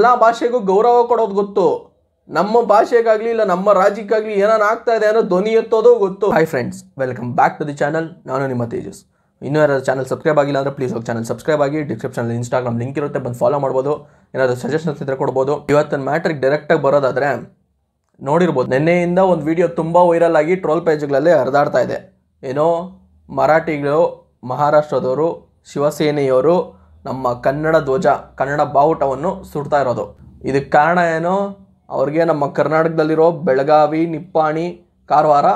ಎಲ್ಲ ಭಾಷೆಗೂ ಗೌರವ ಕೊಡೋದು ಗೊತ್ತು ನಮ್ಮ ಭಾಷೆಗಾಗಲಿ ಇಲ್ಲ ನಮ್ಮ ರಾಜ್ಯಕ್ಕಾಗಲಿ ಏನಾನ ಆಗ್ತಾ ಇದೆ ಅನ್ನೋ ಧ್ವನಿ ಎತ್ತೋದು ಗೊತ್ತು hi friends welcome back to the channel ನಾನು ನಿಮ್ಮ ತೇಜಸ್ ಇನ್ನೂ ಯಾರು ಚಾನಲ್ ಸಬ್ಸ್ಕ್ರೈಬ್ ಆಗಿಲ್ಲ ಅಂದರೆ ಪ್ಲೀಸ್ ಹೋಗಿ ಚಾನಲ್ ಸಬ್ಸ್ಕ್ರೈಬ್ ಆಗಿ ಡಿಸ್ಕ್ರಿಪ್ಷನಲ್ಲಿ ಇನ್ಸ್ಟಾಗ್ರಾಮ್ ಲಿಂಕ್ ಇರುತ್ತೆ ಬಂದು ಫಾಲೋ ಮಾಡ್ಬೋದು ಏನಾದರೂ ಸಜೆಷನ್ಸ್ ಇದ್ರೆ ಕೊಡ್ಬೋದು ಇವತ್ತಿನ ಮ್ಯಾಟ್ರಿಗೆ ಡೈರೆಕ್ಟಾಗಿ ಬರೋದಾದರೆ ನೋಡಿರ್ಬೋದು ನಿನ್ನೆಯಿಂದ ಒಂದು ವಿಡಿಯೋ ತುಂಬ ವೈರಲ್ ಆಗಿ ಟ್ರೋಲ್ ಪೇಜ್ಗಳಲ್ಲಿ ಹರಿದಾಡ್ತಾ ಇದೆ ಏನೋ ಮರಾಠಿಗಳು ಮಹಾರಾಷ್ಟ್ರದವರು ಶಿವಸೇನೆಯವರು ನಮ್ಮ ಕನ್ನಡ ಧ್ವಜ ಕನ್ನಡ ಬಾವುಟವನ್ನು ಸುಡ್ತಾ ಇರೋದು ಇದಕ್ಕೆ ಕಾರಣ ಏನು ಅವ್ರಿಗೆ ನಮ್ಮ ಕರ್ನಾಟಕದಲ್ಲಿರೋ ಬೆಳಗಾವಿ ನಿಪ್ಪಾಣಿ ಕಾರವಾರ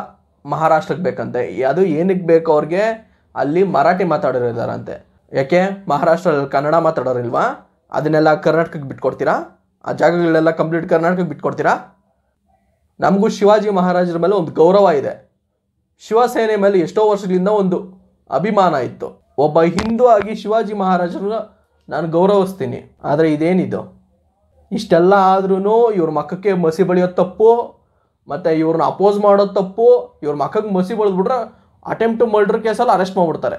ಮಹಾರಾಷ್ಟ್ರಕ್ಕೆ ಬೇಕಂತೆ ಅದು ಏನಕ್ಕೆ ಬೇಕು ಅವ್ರಿಗೆ ಅಲ್ಲಿ ಮರಾಠಿ ಮಾತಾಡೋರು ಯಾಕೆ ಮಹಾರಾಷ್ಟ್ರದಲ್ಲಿ ಕನ್ನಡ ಮಾತಾಡೋರಿಲ್ವಾ ಅದನ್ನೆಲ್ಲ ಕರ್ನಾಟಕಕ್ಕೆ ಬಿಟ್ಕೊಡ್ತೀರಾ ಆ ಜಾಗಗಳೆಲ್ಲ ಕಂಪ್ಲೀಟ್ ಕರ್ನಾಟಕಕ್ಕೆ ಬಿಟ್ಕೊಡ್ತೀರಾ ನಮಗೂ ಶಿವಾಜಿ ಮಹಾರಾಜರ ಮೇಲೆ ಒಂದು ಗೌರವ ಇದೆ ಶಿವಸೇನೆ ಮೇಲೆ ಎಷ್ಟೋ ವರ್ಷದಿಂದ ಒಂದು ಅಭಿಮಾನ ಇತ್ತು ಒಬ್ಬ ಹಿಂದೂ ಆಗಿ ಶಿವಾಜಿ ಮಹಾರಾಜರನ್ನ ನಾನು ಗೌರವಿಸ್ತೀನಿ ಆದರೆ ಇದೇನಿದು ಇಷ್ಟೆಲ್ಲ ಆದ್ರೂ ಇವ್ರ ಮಕ್ಕಕ್ಕೆ ಮಸಿ ಬಳಿಯೋದು ತಪ್ಪು ಮತ್ತು ಇವ್ರನ್ನ ಅಪೋಸ್ ಮಾಡೋ ತಪ್ಪು ಇವ್ರ ಮಕ್ಕಕ್ಕೆ ಮಸಿ ಬಳಿದ್ಬಿಟ್ರೆ ಅಟೆಂಪ್ಟ್ ಮರ್ಡ್ರ್ ಮರ್ಡರ್ ಕೇಸಲ್ಲಿ ಅರೆಸ್ಟ್ ಮಾಡಿಬಿಡ್ತಾರೆ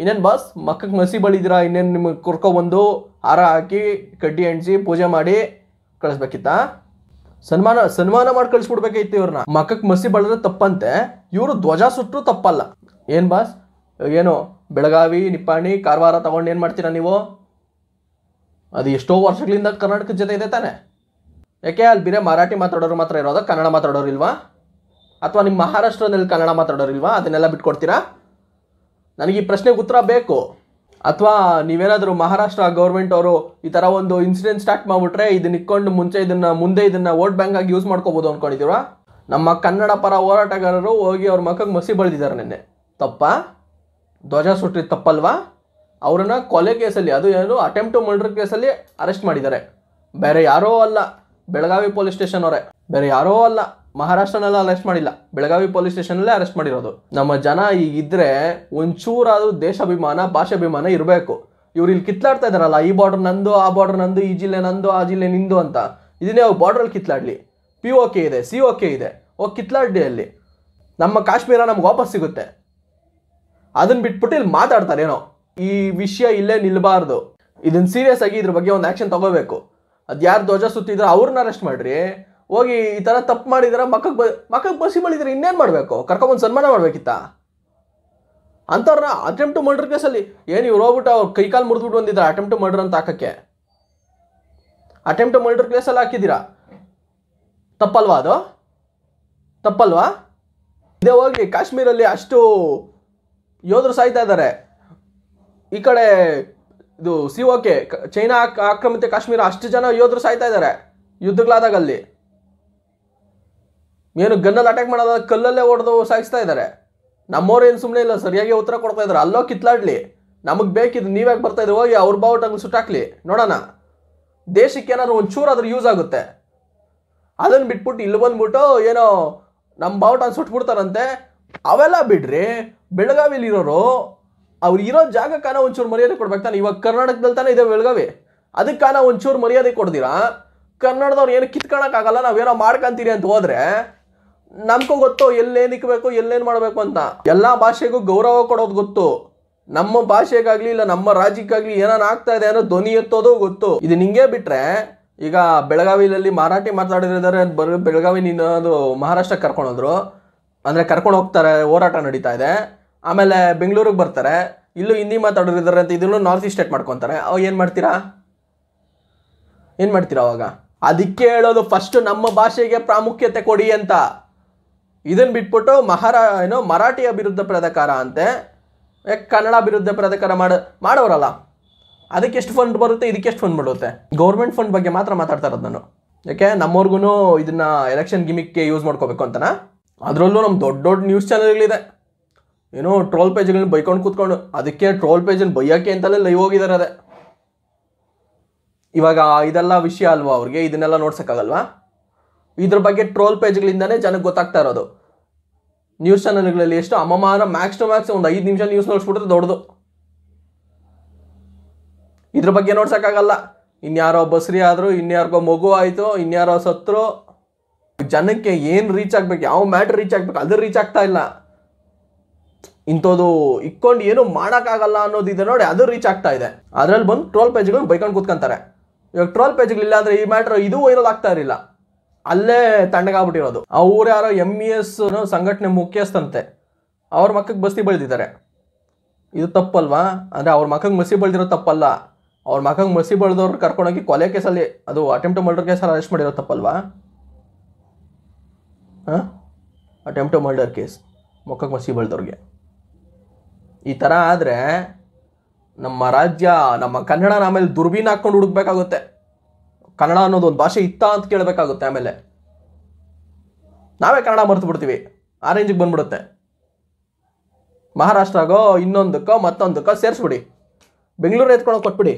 ಇನ್ನೇನು ಬಾಸ್ ಮಕ್ಕಕ್ಕೆ ಮಸಿ ಬಳಿದಿರಾ ಇನ್ನೇನು ನಿಮಗೆ ಕರ್ಕೊಬಂದು ಹಾರ ಹಾಕಿ ಕಡ್ಡಿ ಎಣ್ಸಿ ಪೂಜೆ ಮಾಡಿ ಕಳಿಸ್ಬೇಕಿತ್ತಾ ಸನ್ಮಾನ ಸನ್ಮಾನ ಮಾಡಿ ಕಳಿಸ್ಬಿಡ್ಬೇಕಾಯ್ತು ಇವ್ರನ್ನ ಮಕ್ಕಕ್ಕೆ ಮಸಿ ಬಳಿದ್ರೆ ತಪ್ಪಂತೆ ಇವರು ಧ್ವಜ ಸುಟ್ಟರು ತಪ್ಪಲ್ಲ ಏನು ಬಾಸ್ ಏನು ಬೆಳಗಾವಿ ನಿಪ್ಪಾಣಿ ಕಾರವಾರ ತಗೊಂಡು ಏನು ಮಾಡ್ತೀರಾ ನೀವು ಅದು ಎಷ್ಟೋ ವರ್ಷಗಳಿಂದ ಕರ್ನಾಟಕದ ಜೊತೆ ಇದೆ ತಾನೆ ಯಾಕೆ ಅಲ್ಲಿ ಬೇರೆ ಮರಾಠಿ ಮಾತಾಡೋರು ಮಾತ್ರ ಇರೋದು ಕನ್ನಡ ಮಾತಾಡೋರು ಇಲ್ವಾ ಅಥವಾ ನಿಮ್ಮ ಮಹಾರಾಷ್ಟ್ರದಲ್ಲಿ ಕನ್ನಡ ಮಾತಾಡೋರಿಲ್ವಾ ಅದನ್ನೆಲ್ಲ ಬಿಟ್ಕೊಡ್ತೀರಾ ನನಗೆ ಈ ಪ್ರಶ್ನೆಗೆ ಉತ್ತರ ಬೇಕು ಅಥವಾ ನೀವೇನಾದರೂ ಮಹಾರಾಷ್ಟ್ರ ಗೌರ್ಮೆಂಟ್ ಅವರು ಈ ಥರ ಒಂದು ಇನ್ಸಿಡೆಂಟ್ ಸ್ಟಾರ್ಟ್ ಮಾಡಿಬಿಟ್ರೆ ಇದನ್ನ ಇಕ್ಕೊಂಡು ಮುಂಚೆ ಇದನ್ನು ಮುಂದೆ ಇದನ್ನು ವೋಟ್ ಬ್ಯಾಂಕ್ ಆಗಿ ಯೂಸ್ ಮಾಡ್ಕೋಬೋದು ಅಂದ್ಕೊಂಡಿದ್ದೀರಾ ನಮ್ಮ ಕನ್ನಡ ಪರ ಹೋರಾಟಗಾರರು ಹೋಗಿ ಅವ್ರ ಮಕ್ಕಳಿಗೆ ಮಸಿ ಬಳಿದಿದ್ದಾರೆ ನಿನ್ನೆ ತಪ್ಪಾ ಧ್ವಜ ಸುಟ್ಟಿ ತಪ್ಪಲ್ವಾ ಅವರನ್ನು ಕೊಲೆ ಕೇಸಲ್ಲಿ ಅದು ಏನು ಅಟೆಂಪ್ಟು ಮರ್ಡರ್ ಕೇಸಲ್ಲಿ ಅರೆಸ್ಟ್ ಮಾಡಿದ್ದಾರೆ ಬೇರೆ ಯಾರೋ ಅಲ್ಲ ಬೆಳಗಾವಿ ಪೊಲೀಸ್ ಸ್ಟೇಷನ್ ಅವರೇ ಬೇರೆ ಯಾರೋ ಅಲ್ಲ ಮಹಾರಾಷ್ಟ್ರನಲ್ಲ ಅರೆಸ್ಟ್ ಮಾಡಿಲ್ಲ ಬೆಳಗಾವಿ ಪೊಲೀಸ್ ಸ್ಟೇಷನಲ್ಲೇ ಅರೆಸ್ಟ್ ಮಾಡಿರೋದು ನಮ್ಮ ಜನ ಈಗಿದ್ರೆ ಒಂಚೂರಾದರೂ ದೇಶಾಭಿಮಾನ ಭಾಷಾಭಿಮಾನ ಇರಬೇಕು ಇವ್ರು ಇಲ್ಲಿ ಕಿತ್ಲಾಡ್ತಾ ಇದಾರಲ್ಲ ಈ ಬಾರ್ಡರ್ ನಂದು ಆ ಬಾರ್ಡರ್ ನಂದು ಈ ಜಿಲ್ಲೆ ನಂದು ಆ ಜಿಲ್ಲೆ ನಿಂದು ಅಂತ ಇದನ್ನೇ ಅವ್ರು ಬಾರ್ಡ್ರಲ್ಲಿ ಕಿತ್ಲಾಡಲಿ ಪಿ ಓ ಕೆ ಇದೆ ಸಿ ಓ ಕೆ ಇದೆ ಓ ಕಿತ್ಲಾಡ್ಲಿ ಅಲ್ಲಿ ನಮ್ಮ ಕಾಶ್ಮೀರ ನಮ್ಗೆ ವಾಪಸ್ ಸಿಗುತ್ತೆ ಅದನ್ನ ಬಿಟ್ಬಿಟ್ಟು ಇಲ್ಲಿ ಮಾತಾಡ್ತಾರೆ ಏನೋ ಈ ವಿಷಯ ಇಲ್ಲೇ ನಿಲ್ಬಾರ್ದು ಇದನ್ನ ಸೀರಿಯಸ್ ಆಗಿ ಇದ್ರ ಬಗ್ಗೆ ಒಂದು ಆ್ಯಕ್ಷನ್ ತಗೋಬೇಕು ಅದು ಯಾರು ಧ್ವಜ ಸುತ್ತಿದ್ರೆ ಅವ್ರನ್ನ ಅರೆಸ್ಟ್ ಮಾಡ್ರಿ ಹೋಗಿ ಈ ಥರ ತಪ್ಪು ಮಾಡಿದ್ರ ಮಕ್ಕಕ್ಕೆ ಬ ಮಕ್ಕಕ್ಕೆ ಬಸಿ ಮಾಡಿದ್ರೆ ಇನ್ನೇನು ಮಾಡಬೇಕು ಕರ್ಕೊಂಬಂದು ಸನ್ಮಾನ ಮಾಡಬೇಕಿತ್ತ ಅಂಥವ್ರನ್ನ ಅಟೆಂಪ್ಟ್ ಮರ್ಡರ್ ಕೇಸಲ್ಲಿ ಏನು ಇವ್ರು ಹೋಗ್ಬಿಟ್ಟು ಅವ್ರು ಕೈಕಾಲು ಮುರಿದ್ಬಿಟ್ಟು ಬಂದಿದ್ದಾರೆ ಅಟೆಂಪ್ಟು ಮರ್ಡರ್ ಅಂತ ಹಾಕಕ್ಕೆ ಅಟೆಂಪ್ಟ್ ಮರ್ಡರ್ ಕೇಸಲ್ಲಿ ಹಾಕಿದ್ದೀರಾ ತಪ್ಪಲ್ವಾ ಅದು ತಪ್ಪಲ್ವಾ ಇದೇ ಹೋಗಿ ಕಾಶ್ಮೀರಲ್ಲಿ ಅಷ್ಟು ಯೋಧರು ಸಾಯ್ತಾ ಇದ್ದಾರೆ ಈ ಕಡೆ ಇದು ಸಿ ಓಕೆ ಚೈನಾ ಆಕ್ರಮಿತ ಕಾಶ್ಮೀರ ಅಷ್ಟು ಜನ ಯೋಧರು ಸಾಯ್ತಾ ಇದ್ದಾರೆ ಯುದ್ಧಗಳಾದಾಗ ಅಲ್ಲಿ ಏನು ಗನ್ನಲ್ಲಿ ಅಟ್ಯಾಕ್ ಮಾಡೋದಾಗ ಕಲ್ಲಲ್ಲೇ ಹೊಡೆದು ಸಾಯಿಸ್ತಾ ಇದ್ದಾರೆ ನಮ್ಮವ್ರೇನು ಸುಮ್ಮನೆ ಇಲ್ಲ ಸರಿಯಾಗಿ ಉತ್ತರ ಕೊಡ್ತಾ ಇದ್ದಾರೆ ಅಲ್ಲೋ ಕಿತ್ಲಾಡ್ಲಿ ನಮಗೆ ಬೇಕಿದ್ದು ನೀವ್ಯಾಕೆ ಬರ್ತಾ ಇದ್ರೆ ಹೋಗಿ ಅವ್ರ ಬಾವುಟಗಳು ಸುಟ್ಟಾಕ್ಲಿ ನೋಡೋಣ ದೇಶಕ್ಕೆ ಏನಾದ್ರು ಅದ್ರ ಯೂಸ್ ಆಗುತ್ತೆ ಅದನ್ನು ಬಿಟ್ಬಿಟ್ಟು ಇಲ್ಲಿ ಬಂದ್ಬಿಟ್ಟು ಏನೋ ನಮ್ಮ ಬಾವುಟ ಸುಟ್ಬಿಡ್ತಾರಂತೆ ಅವೆಲ್ಲ ಬಿಡ್ರಿ ಇರೋರು ಅವ್ರು ಇರೋ ಜಾಗಕ್ಕಾನ ಒಂಚೂರು ಮರ್ಯಾದೆ ಕೊಡ್ಬೇಕು ತಾನೆ ಇವಾಗ ಕರ್ನಾಟಕದಲ್ಲಿ ತಾನೇ ಇದೆ ಬೆಳಗಾವಿ ಅದಕ್ಕಾನ ಒಂಚೂರು ಮರ್ಯಾದೆ ಕೊಡ್ದಿರಾ ಕನ್ನಡದವ್ರು ಏನು ಕಿತ್ಕೊಳಕ್ಕಾಗಲ್ಲ ನಾವೇನೋ ಮಾಡ್ಕೊಂತೀರಿ ಅಂತ ಹೋದ್ರೆ ನಮ್ಗೂ ಗೊತ್ತು ಎಲ್ಲೇನು ಇಕ್ಬೇಕು ಎಲ್ಲೇನು ಮಾಡಬೇಕು ಅಂತ ಎಲ್ಲ ಭಾಷೆಗೂ ಗೌರವ ಕೊಡೋದು ಗೊತ್ತು ನಮ್ಮ ಭಾಷೆಗಾಗ್ಲಿ ಇಲ್ಲ ನಮ್ಮ ರಾಜ್ಯಕ್ಕಾಗ್ಲಿ ಏನಾನ ಆಗ್ತಾ ಇದೆ ಅನ್ನೋ ಧ್ವನಿ ಎತ್ತೋದು ಗೊತ್ತು ಇದು ನಿಂಗೆ ಬಿಟ್ರೆ ಈಗ ಬೆಳಗಾವಿಲಲ್ಲಿ ಮರಾಠಿ ಮಾತಾಡಿದ್ರೆ ಬರ್ ಬೆಳಗಾವಿ ನೀನು ಅದು ಮಹಾರಾಷ್ಟ್ರಕ್ಕೆ ಕರ್ಕೊಂಡೋದ್ರು ಅಂದರೆ ಕರ್ಕೊಂಡು ಹೋಗ್ತಾರೆ ಹೋರಾಟ ನಡೀತಾ ಇದೆ ಆಮೇಲೆ ಬೆಂಗಳೂರಿಗೆ ಬರ್ತಾರೆ ಇಲ್ಲೂ ಹಿಂದಿ ಮಾತಾಡೋರು ಇದ್ದಾರೆ ಅಂತ ಇದನ್ನು ನಾರ್ತ್ ಈಸ್ಟ್ ಸ್ಟೇಟ್ ಮಾಡ್ಕೊತಾರೆ ಅವಾಗ ಏನು ಮಾಡ್ತೀರಾ ಏನು ಮಾಡ್ತೀರಾ ಅವಾಗ ಅದಕ್ಕೆ ಹೇಳೋದು ಫಸ್ಟು ನಮ್ಮ ಭಾಷೆಗೆ ಪ್ರಾಮುಖ್ಯತೆ ಕೊಡಿ ಅಂತ ಇದನ್ನು ಬಿಟ್ಬಿಟ್ಟು ಮಹಾರಾ ಏನೋ ಮರಾಠಿ ಅಭಿವೃದ್ಧ ಪ್ರಾಧಿಕಾರ ಅಂತೆ ಕನ್ನಡ ಅಭಿವೃದ್ಧಿ ಪ್ರಾಧಿಕಾರ ಮಾಡ ಮಾಡೋರಲ್ಲ ಅದಕ್ಕೆ ಎಷ್ಟು ಫಂಡ್ ಬರುತ್ತೆ ಇದಕ್ಕೆ ಎಷ್ಟು ಫಂಡ್ ಬಿಡುತ್ತೆ ಗೌರ್ಮೆಂಟ್ ಫಂಡ್ ಬಗ್ಗೆ ಮಾತ್ರ ಮಾತಾಡ್ತಾ ಇರೋದು ನಾನು ಯಾಕೆ ನಮ್ಮವ್ರಿಗೂ ಇದನ್ನು ಎಲೆಕ್ಷನ್ ಗಿಮಿಕ್ಗೆ ಯೂಸ್ ಮಾಡ್ಕೋಬೇಕು ಅಂತನಾ ಅದರಲ್ಲೂ ನಮ್ಮ ದೊಡ್ಡ ದೊಡ್ಡ ನ್ಯೂಸ್ ಚಾನಲ್ಗಳಿದೆ ಏನೋ ಟ್ರೋಲ್ ಪೇಜ್ಗಳನ್ನ ಬೈಕೊಂಡು ಕೂತ್ಕೊಂಡು ಅದಕ್ಕೆ ಟ್ರೋಲ್ ಪೇಜನ್ನು ಬೈಯೋಕ್ಕೆ ಅಂತಲೇ ಲೈವ್ ಹೋಗಿದ್ದಾರೆ ಅದೇ ಇವಾಗ ಇದೆಲ್ಲ ವಿಷಯ ಅಲ್ವಾ ಅವ್ರಿಗೆ ಇದನ್ನೆಲ್ಲ ನೋಡ್ಸೋಕ್ಕಾಗಲ್ವಾ ಇದ್ರ ಬಗ್ಗೆ ಟ್ರೋಲ್ ಪೇಜ್ಗಳಿಂದನೇ ಜನಕ್ಕೆ ಗೊತ್ತಾಗ್ತಾ ಇರೋದು ನ್ಯೂಸ್ ಚಾನಲ್ಗಳಲ್ಲಿ ಎಷ್ಟು ಅಮಮಾನ ಮ್ಯಾಕ್ಸ್ ಟು ಮ್ಯಾಕ್ಸ್ ಒಂದು ಐದು ನಿಮಿಷ ನ್ಯೂಸ್ ನೋಡಿಸ್ಬಿಟ್ರೆ ದೊಡ್ಡದು ಇದ್ರ ಬಗ್ಗೆ ನೋಡ್ಸೋಕ್ಕಾಗಲ್ಲ ಇನ್ಯಾರೋ ಬಸ್ರಿ ಆದರೂ ಇನ್ಯಾರಿಗೋ ಮಗು ಆಯಿತು ಇನ್ಯಾರೋ ಸತ್ರು ಜನಕ್ಕೆ ಏನು ರೀಚ್ ಆಗ್ಬೇಕು ಯಾವ ಮ್ಯಾಟ್ರ್ ರೀಚ್ ಆಗ್ಬೇಕು ಅದು ರೀಚ್ ಆಗ್ತಾ ಇಲ್ಲ ಇಂಥದ್ದು ಇಕ್ಕೊಂಡು ಏನು ಮಾಡೋಕ್ಕಾಗಲ್ಲ ಅನ್ನೋದಿದೆ ನೋಡಿ ಅದು ರೀಚ್ ಆಗ್ತಾ ಇದೆ ಅದರಲ್ಲಿ ಬಂದು ಟ್ರೋಲ್ ಪೇಜ್ಗಳು ಬೈಕೊಂಡು ಕೂತ್ಕೊಂತಾರೆ ಇವಾಗ ಟ್ರೋಲ್ ಪೇಜ್ಗಳಿಲ್ಲ ಅಂದರೆ ಈ ಮ್ಯಾಟ್ರ್ ಇದು ವೈರಲ್ ಆಗ್ತಾ ಇರಲಿಲ್ಲ ಅಲ್ಲೇ ತಣ್ಣಗಾಗ್ಬಿಟ್ಟಿರೋದು ಅವ್ರು ಯಾರೋ ಎಮ್ ಇ ಎಸ್ ಸಂಘಟನೆ ಮುಖ್ಯಸ್ಥಂತೆ ಅವ್ರ ಮಕ್ಕಕ್ಕೆ ಬಸ್ತಿ ಬೆಳೆದಿದ್ದಾರೆ ಇದು ತಪ್ಪಲ್ವಾ ಅಂದರೆ ಅವ್ರ ಮಕ್ಕಂಗೆ ಮಸಿ ಬೆಳೆದಿರೋ ತಪ್ಪಲ್ಲ ಅವ್ರ ಮಕ್ಕಂಗೆ ಮಸಿ ಬೆಳೆದವ್ರು ಕರ್ಕೊಂಡೋಗಿ ಕೊಲೆ ಕೇಸಲ್ಲಿ ಅದು ಅಟೆಂಪ್ಟ್ ಮರ್ಡರ್ ಕೇಸಲ್ಲಿ ಅರೆಸ್ಟ್ ಮಾಡಿರೋ ತಪ್ಪಲ್ವಾ ಹಾಂ ಅಟೆಂಪ್ಟು ಮರ್ಡರ್ ಕೇಸ್ ಮೊಕ್ಕಕ್ಕೆ ಮಸಿ ಬಳ್ದವ್ರಿಗೆ ಈ ಥರ ಆದರೆ ನಮ್ಮ ರಾಜ್ಯ ನಮ್ಮ ಕನ್ನಡನ ಆಮೇಲೆ ದುರ್ಬೀನ್ ಹಾಕ್ಕೊಂಡು ಹುಡುಕ್ಬೇಕಾಗುತ್ತೆ ಕನ್ನಡ ಅನ್ನೋದು ಒಂದು ಭಾಷೆ ಇತ್ತಾ ಅಂತ ಕೇಳಬೇಕಾಗುತ್ತೆ ಆಮೇಲೆ ನಾವೇ ಕನ್ನಡ ಮರೆತು ಬಿಡ್ತೀವಿ ಆ ರೇಂಜಿಗೆ ಬಂದ್ಬಿಡುತ್ತೆ ಮಹಾರಾಷ್ಟ್ರಗೋ ಇನ್ನೊಂದಕ್ಕೋ ಮತ್ತೊಂದಕ್ಕೋ ಸೇರಿಸ್ಬಿಡಿ ಬೆಂಗಳೂರು ಎತ್ಕೊಂಡು ಕೊಟ್ಬಿಡಿ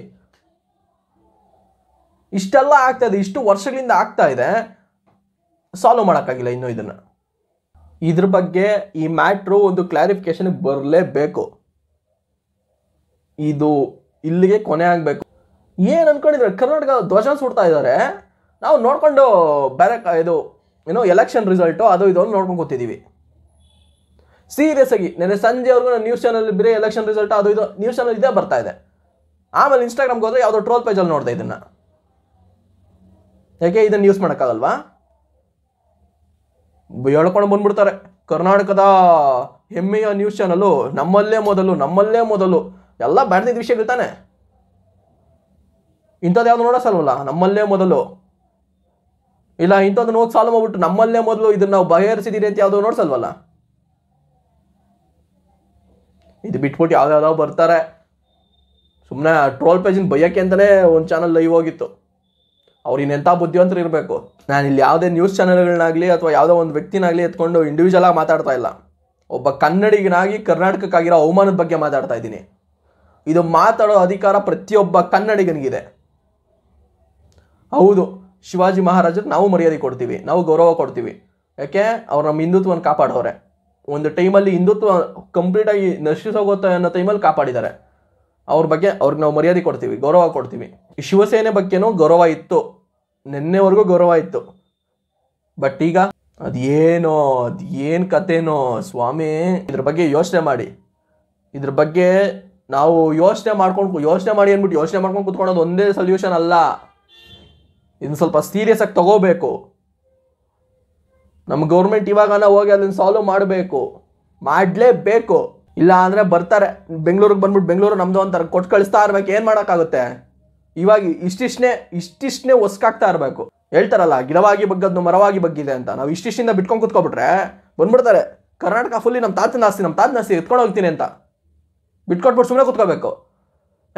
ಇಷ್ಟೆಲ್ಲ ಆಗ್ತಾ ಇದೆ ಇಷ್ಟು ವರ್ಷಗಳಿಂದ ಆಗ್ತಾ ಇದೆ ಸಾಲ್ವ್ ಮಾಡೋಕ್ಕಾಗಿಲ್ಲ ಇನ್ನೂ ಇದನ್ನು ಇದ್ರ ಬಗ್ಗೆ ಈ ಮ್ಯಾಟ್ರು ಒಂದು ಕ್ಲಾರಿಫಿಕೇಷನ್ಗೆ ಬರಲೇಬೇಕು ಇದು ಇಲ್ಲಿಗೆ ಕೊನೆ ಆಗಬೇಕು ಏನು ಅಂದ್ಕೊಂಡಿದ್ರೆ ಕರ್ನಾಟಕ ಧ್ವಜ ಸುಡ್ತಾ ಇದ್ದಾರೆ ನಾವು ನೋಡ್ಕೊಂಡು ಬೇರೆ ಇದು ಏನೋ ಎಲೆಕ್ಷನ್ ರಿಸಲ್ಟು ಅದು ಇದು ನೋಡ್ಕೊಂಡು ಕೂತಿದ್ದೀವಿ ಸೀರಿಯಸ್ ಆಗಿ ನೆನೆ ಸಂಜೆವರೆಗೂ ನಾನು ನ್ಯೂಸ್ ಚಾನಲ್ ಬೇರೆ ಎಲೆಕ್ಷನ್ ರಿಸಲ್ಟ್ ಅದು ಇದು ನ್ಯೂಸ್ ಚಾನಲ್ ಇದೇ ಬರ್ತಾ ಇದೆ ಆಮೇಲೆ ಇನ್ಸ್ಟಾಗ್ರಾಮ್ಗೆ ಹೋದ್ರೆ ಯಾವುದೋ ಟ್ರೋಲ್ ಪೇಜಲ್ಲಿ ನೋಡ್ತಾ ಇದನ್ನು ಯಾಕೆ ಇದನ್ನು ಯೂಸ್ ಮಾಡೋಕ್ಕಾಗಲ್ವಾ ಹೇಳ್ಕೊಂಡು ಬಂದ್ಬಿಡ್ತಾರೆ ಕರ್ನಾಟಕದ ಹೆಮ್ಮೆಯ ನ್ಯೂಸ್ ಚಾನಲ್ಲು ನಮ್ಮಲ್ಲೇ ಮೊದಲು ನಮ್ಮಲ್ಲೇ ಮೊದಲು ಎಲ್ಲ ಬ್ಯಾಡ್ದಿದ್ದ ವಿಷಯಗಳು ತಾನೆ ಇಂಥದ್ದು ಯಾವುದು ನೋಡೋಸಲ್ವಲ್ಲ ನಮ್ಮಲ್ಲೇ ಮೊದಲು ಇಲ್ಲ ಇಂಥದ್ದು ಹೋಗಿ ಸಾಲು ಮಾಡ್ಬಿಟ್ಟು ನಮ್ಮಲ್ಲೇ ಮೊದಲು ಇದನ್ನ ನಾವು ಬಗೆಹರಿಸಿದ್ದೀರಿ ಅಂತ ಯಾವುದೋ ನೋಡ್ಸಲ್ವಲ್ಲ ಇದು ಬಿಟ್ಬಿಟ್ಟು ಯಾವ್ದಾವ್ದು ಬರ್ತಾರೆ ಸುಮ್ಮನೆ ಟ್ರೋಲ್ ಪೇಜಿನ ಬಯ್ಯಕ್ಕೆ ಅಂತಲೇ ಒಂದು ಚಾನಲ್ ಲೈವ್ ಹೋಗಿತ್ತು ಅವ್ರು ಇನ್ನೆಂಥ ಬುದ್ಧಿವಂತರು ಇರಬೇಕು ನಾನು ಇಲ್ಲಿ ಯಾವುದೇ ನ್ಯೂಸ್ ಚಾನೆಲ್ಗಳನ್ನಾಗಲಿ ಅಥವಾ ಯಾವುದೋ ಒಂದು ವ್ಯಕ್ತಿನಾಗಲಿ ಎತ್ಕೊಂಡು ಇಂಡಿವಿಜುವಲ್ ಆಗಿ ಮಾತಾಡ್ತಾ ಇಲ್ಲ ಒಬ್ಬ ಕನ್ನಡಿಗನಾಗಿ ಕರ್ನಾಟಕಕ್ಕಾಗಿರೋ ಅವಮಾನದ ಬಗ್ಗೆ ಮಾತಾಡ್ತಾ ಇದ್ದೀನಿ ಇದು ಮಾತಾಡೋ ಅಧಿಕಾರ ಪ್ರತಿಯೊಬ್ಬ ಕನ್ನಡಿಗನಿಗಿದೆ ಹೌದು ಶಿವಾಜಿ ಮಹಾರಾಜರು ನಾವು ಮರ್ಯಾದೆ ಕೊಡ್ತೀವಿ ನಾವು ಗೌರವ ಕೊಡ್ತೀವಿ ಯಾಕೆ ಅವ್ರು ನಮ್ಮ ಹಿಂದುತ್ವವನ್ನು ಕಾಪಾಡೋರೆ ಒಂದು ಟೈಮಲ್ಲಿ ಹಿಂದುತ್ವ ಕಂಪ್ಲೀಟಾಗಿ ನಶಿಸೋಗುತ್ತೆ ಅನ್ನೋ ಟೈಮಲ್ಲಿ ಕಾಪಾಡಿದ್ದಾರೆ ಅವ್ರ ಬಗ್ಗೆ ಅವ್ರಿಗೆ ನಾವು ಮರ್ಯಾದೆ ಕೊಡ್ತೀವಿ ಗೌರವ ಕೊಡ್ತೀವಿ ಶಿವಸೇನೆ ಬಗ್ಗೆನೂ ಗೌರವ ಇತ್ತು ನಿನ್ನೆವರೆಗೂ ಗೌರವ ಇತ್ತು ಬಟ್ ಈಗ ಅದೇನೋ ಅದೇನು ಕಥೆನೋ ಸ್ವಾಮಿ ಇದ್ರ ಬಗ್ಗೆ ಯೋಚನೆ ಮಾಡಿ ಇದ್ರ ಬಗ್ಗೆ ನಾವು ಯೋಚನೆ ಮಾಡ್ಕೊಂಡು ಯೋಚನೆ ಮಾಡಿ ಅಂದ್ಬಿಟ್ಟು ಯೋಚನೆ ಮಾಡ್ಕೊಂಡು ಕುತ್ಕೊಳೋದು ಒಂದೇ ಸೊಲ್ಯೂಷನ್ ಅಲ್ಲ ಇದನ್ನು ಸ್ವಲ್ಪ ಸೀರಿಯಸ್ ಆಗಿ ತಗೋಬೇಕು ನಮ್ಮ ಗೌರ್ಮೆಂಟ್ ಇವಾಗ ಹೋಗಿ ಅದನ್ನ ಸಾಲ್ವ್ ಮಾಡಬೇಕು ಮಾಡಲೇಬೇಕು ಇಲ್ಲ ಅಂದರೆ ಬರ್ತಾರೆ ಬೆಂಗಳೂರಿಗೆ ಬಂದ್ಬಿಟ್ಟು ಬೆಂಗಳೂರು ನಮ್ಮದು ಅಂತಾರೆ ಕೊಟ್ಟು ಕಳಿಸ್ತಾ ಇರ್ಬೇಕು ಏನು ಮಾಡೋಕ್ಕಾಗುತ್ತೆ ಇವಾಗ ಇಷ್ಟಿಷ್ಟನೇ ಇಷ್ಟಿಷ್ಟನೇ ಒಸ್ಕಾಗ್ತಾ ಇರಬೇಕು ಹೇಳ್ತಾರಲ್ಲ ಗಿಡವಾಗಿ ಬಗ್ಗದ್ದು ಮರವಾಗಿ ಬಗ್ಗಿದೆ ಅಂತ ನಾವು ಇಷ್ಟಿಷ್ಟಿಂದ ಬಿಟ್ಕೊಂಡು ಕೂತ್ಕೊಬಿಟ್ರೆ ಬಂದ್ಬಿಡ್ತಾರೆ ಕರ್ನಾಟಕ ಫುಲ್ಲಿ ನಮ್ಮ ತಾತನ ಆಸ್ತಿ ನಮ್ಮ ತಾತನ ಆಸ್ತಿ ಎತ್ಕೊಂಡು ಹೋಗ್ತೀನಿ ಅಂತ ಬಿಟ್ಕೊಟ್ಬಿಟ್ಟು ಸುಮ್ಮನೆ ಕೂತ್ಕೋಬೇಕು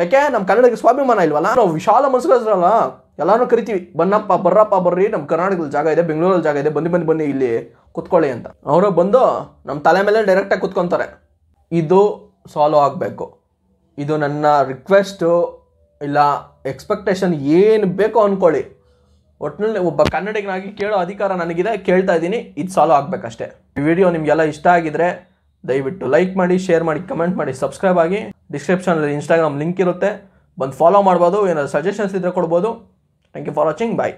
ಯಾಕೆ ನಮ್ಮ ಕನ್ನಡಕ್ಕೆ ಸ್ವಾಭಿಮಾನ ಇಲ್ವಲ್ಲ ನಾವು ವಿಶಾಲ ಮನಸ್ಸುಗಳಿರಲ್ಲ ಎಲ್ಲರೂ ಕರಿತೀವಿ ಬನ್ನಪ್ಪ ಬರ್ರಪ್ಪ ಬರ್ರಿ ನಮ್ಮ ಕರ್ನಾಟಕದಲ್ಲಿ ಜಾಗ ಇದೆ ಬೆಂಗಳೂರಲ್ಲಿ ಜಾಗ ಇದೆ ಬನ್ನಿ ಬನ್ನಿ ಬನ್ನಿ ಇಲ್ಲಿ ಕುತ್ಕೊಳ್ಳಿ ಅಂತ ಅವರು ಬಂದು ನಮ್ಮ ತಲೆ ಮೇಲೆ ಡೈರೆಕ್ಟಾಗಿ ಕುತ್ಕೊತಾರೆ ಇದು ಸಾಲ್ವ್ ಆಗಬೇಕು ಇದು ನನ್ನ ರಿಕ್ವೆಸ್ಟು ಇಲ್ಲ ಎಕ್ಸ್ಪೆಕ್ಟೇಷನ್ ಏನು ಬೇಕೋ ಅಂದ್ಕೊಳ್ಳಿ ಒಟ್ಟಿನಲ್ಲಿ ಒಬ್ಬ ಕನ್ನಡಿಗನಾಗಿ ಕೇಳೋ ಅಧಿಕಾರ ನನಗಿದೆ ಕೇಳ್ತಾ ಇದ್ದೀನಿ ಇದು ಸಾಲ್ವ್ ಆಗಬೇಕಷ್ಟೇ ಈ ವಿಡಿಯೋ ನಿಮಗೆಲ್ಲ ಇಷ್ಟ ಆಗಿದ್ರೆ ದಯವಿಟ್ಟು ಲೈಕ್ ಮಾಡಿ ಶೇರ್ ಮಾಡಿ ಕಮೆಂಟ್ ಮಾಡಿ ಸಬ್ಸ್ಕ್ರೈಬ್ ಆಗಿ ಡಿಸ್ಕ್ರಿಪ್ಷನಲ್ಲಿ ಇನ್ಸ್ಟಾಗ್ರಾಮ್ ಲಿಂಕ್ ಇರುತ್ತೆ ಬಂದು ಫಾಲೋ ಮಾಡ್ಬೋದು ಏನಾದರೂ ಸಜೆಷನ್ಸ್ ಇದ್ರೆ ಕೊಡ್ಬೋದು thank you for watching bye